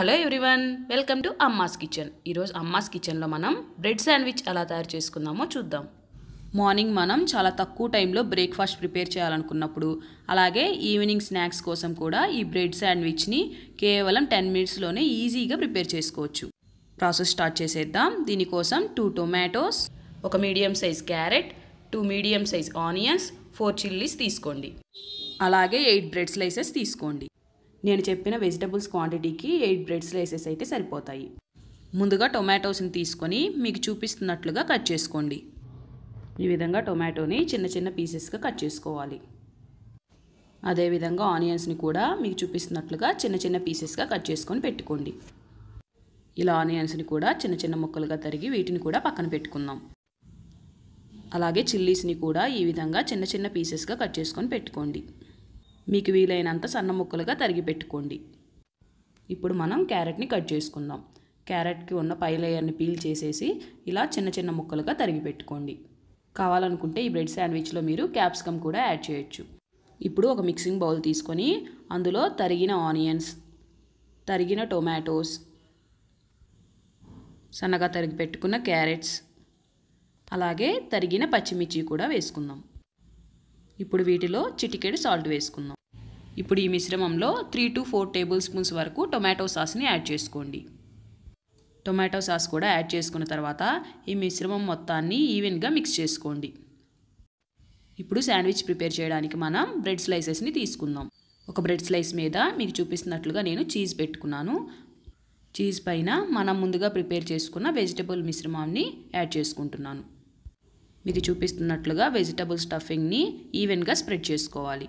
hello everyone welcome to Amma's kitchen ఈరోజు అమ్మాస్ కిచెన్లో మనం బ్రెడ్ శాండ్విచ్ ఎలా తయారు చేసుకుందామో చూద్దాం మార్నింగ్ మనం చాలా తక్కువ టైంలో బ్రేక్ఫాస్ట్ ప్రిపేర్ చేయాలనుకున్నప్పుడు అలాగే ఈవినింగ్ స్నాక్స్ కోసం కూడా ఈ బ్రెడ్ శాండ్విచ్ని కేవలం టెన్ మినిట్స్లోనే ఈజీగా ప్రిపేర్ చేసుకోవచ్చు ప్రాసెస్ స్టార్ట్ చేసేద్దాం దీనికోసం టూ టొమాటోస్ ఒక medium size carrot two medium size onions four chillies తీసుకోండి అలాగే ఎయిట్ బ్రెడ్ స్లైసెస్ తీసుకోండి నేను చెప్పిన వెజిటబుల్స్ క్వాంటిటీకి ఎయిట్ బ్రెడ్ స్లైసెస్ అయితే సరిపోతాయి ముందుగా టొమాటోస్ని తీసుకొని మీకు చూపిస్తున్నట్లుగా కట్ చేసుకోండి ఈ విధంగా టొమాటోని చిన్న చిన్న పీసెస్గా కట్ చేసుకోవాలి అదేవిధంగా ఆనియన్స్ని కూడా మీకు చూపిస్తున్నట్లుగా చిన్న చిన్న పీసెస్గా కట్ చేసుకొని పెట్టుకోండి ఇలా ఆనియన్స్ని కూడా చిన్న చిన్న ముక్కలుగా తరిగి వీటిని కూడా పక్కన పెట్టుకుందాం అలాగే చిల్లీస్ని కూడా ఈ విధంగా చిన్న చిన్న పీసెస్గా కట్ చేసుకొని పెట్టుకోండి మీకు వీలైనంత సన్న ముక్కలుగా తరిగి పెట్టుకోండి ఇప్పుడు మనం క్యారెట్ని కట్ చేసుకుందాం క్యారెట్కి ఉన్న పై లేయర్ని పీల్ చేసేసి ఇలా చిన్న చిన్న ముక్కలుగా తరిగి పెట్టుకోండి కావాలనుకుంటే ఈ బ్రెడ్ శాండ్విచ్లో మీరు క్యాప్సికమ్ కూడా యాడ్ చేయొచ్చు ఇప్పుడు ఒక మిక్సింగ్ బౌల్ తీసుకొని అందులో తరిగిన ఆనియన్స్ తరిగిన టొమాటోస్ సన్నగా తరిగి పెట్టుకున్న క్యారెట్స్ అలాగే తరిగిన పచ్చిమిర్చి కూడా వేసుకుందాం ఇప్పుడు వీటిలో చిటికెడు సాల్ట్ వేసుకుందాం ఇప్పుడు ఈ మిశ్రమంలో three two four tablespoons వరకు టొమాటో సాస్ని యాడ్ చేసుకోండి టొమాటో సాస్ కూడా యాడ్ చేసుకున్న తర్వాత ఈ మిశ్రమం మొత్తాన్ని ఈవెన్గా మిక్స్ చేసుకోండి ఇప్పుడు శాండ్విచ్ ప్రిపేర్ చేయడానికి మనం బ్రెడ్ స్లైసెస్ని తీసుకుందాం ఒక బ్రెడ్ స్లైస్ మీద మీకు చూపిస్తున్నట్లుగా నేను చీజ్ పెట్టుకున్నాను చీజ్ పైన మనం ముందుగా ప్రిపేర్ చేసుకున్న వెజిటబుల్ మిశ్రమాన్ని యాడ్ చేసుకుంటున్నాను మీకు చూపిస్తున్నట్లుగా వెజిటబుల్ స్టఫింగ్ని ఈవెన్గా స్ప్రెడ్ చేసుకోవాలి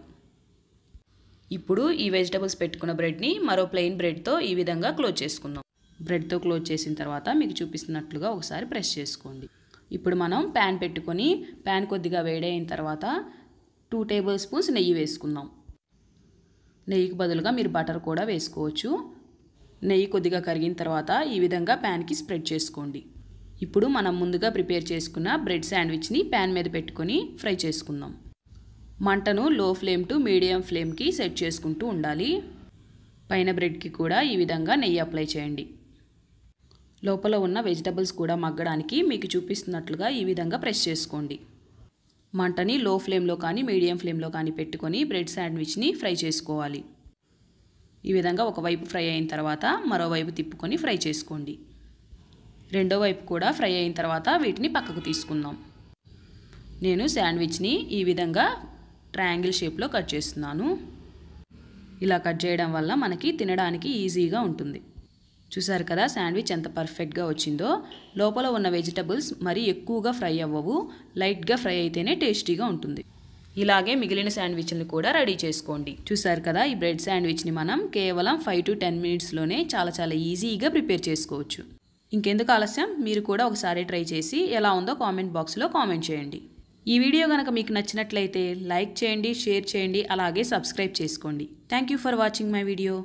ఇప్పుడు ఈ వెజిటబుల్స్ పెట్టుకున్న బ్రెడ్ని మరో ప్లెయిన్ బ్రెడ్తో ఈ విధంగా క్లోజ్ చేసుకుందాం బ్రెడ్తో క్లోజ్ చేసిన తర్వాత మీకు చూపిస్తున్నట్లుగా ఒకసారి ప్రెస్ చేసుకోండి ఇప్పుడు మనం ప్యాన్ పెట్టుకొని ప్యాన్ కొద్దిగా వేడైన తర్వాత టూ టేబుల్ స్పూన్స్ నెయ్యి వేసుకుందాం నెయ్యికి బదులుగా మీరు బటర్ కూడా వేసుకోవచ్చు నెయ్యి కొద్దిగా కరిగిన తర్వాత ఈ విధంగా ప్యాన్కి స్ప్రెడ్ చేసుకోండి ఇప్పుడు మనం ముందుగా ప్రిపేర్ చేసుకున్న బ్రెడ్ శాండ్విచ్ని ప్యాన్ మీద పెట్టుకొని ఫ్రై చేసుకుందాం మంటను లో ఫ్లేమ్ టు మీడియం ఫ్లేమ్కి సెట్ చేసుకుంటూ ఉండాలి పైన బ్రెడ్కి కూడా ఈ విధంగా నెయ్యి అప్లై చేయండి లోపల ఉన్న వెజిటబుల్స్ కూడా మగ్గడానికి మీకు చూపిస్తున్నట్లుగా ఈ విధంగా ప్రెస్ చేసుకోండి మంటని లో ఫ్లేమ్లో కానీ మీడియం ఫ్లేమ్లో కానీ పెట్టుకొని బ్రెడ్ శాండ్విచ్ని ఫ్రై చేసుకోవాలి ఈ విధంగా ఒకవైపు ఫ్రై అయిన తర్వాత మరోవైపు తిప్పుకొని ఫ్రై చేసుకోండి రెండో వైపు కూడా ఫ్రై అయిన తర్వాత వీటిని పక్కకు తీసుకుందాం నేను శాండ్విచ్ని ఈ విధంగా ట్రయాంగిల్ షేప్లో కట్ చేస్తున్నాను ఇలా కట్ చేయడం వల్ల మనకి తినడానికి ఈజీగా ఉంటుంది చూసారు కదా శాండ్విచ్ ఎంత పర్ఫెక్ట్గా వచ్చిందో లోపల ఉన్న వెజిటబుల్స్ మరీ ఎక్కువగా ఫ్రై అవ్వవు లైట్గా ఫ్రై అయితేనే టేస్టీగా ఉంటుంది ఇలాగే మిగిలిన శాండ్విచ్ని కూడా రెడీ చేసుకోండి చూసారు కదా ఈ బ్రెడ్ శాండ్విచ్ని మనం కేవలం ఫైవ్ టు టెన్ మినిట్స్లోనే చాలా చాలా ఈజీగా ప్రిపేర్ చేసుకోవచ్చు ఇంకెందుకు ఆలస్యం మీరు కూడా ఒకసారి ట్రై చేసి ఎలా ఉందో కామెంట్ బాక్స్లో కామెంట్ చేయండి ఈ వీడియో కనుక మీకు నచ్చినట్లయితే లైక్ చేయండి షేర్ చేయండి అలాగే సబ్స్క్రైబ్ చేసుకోండి thank for watching my video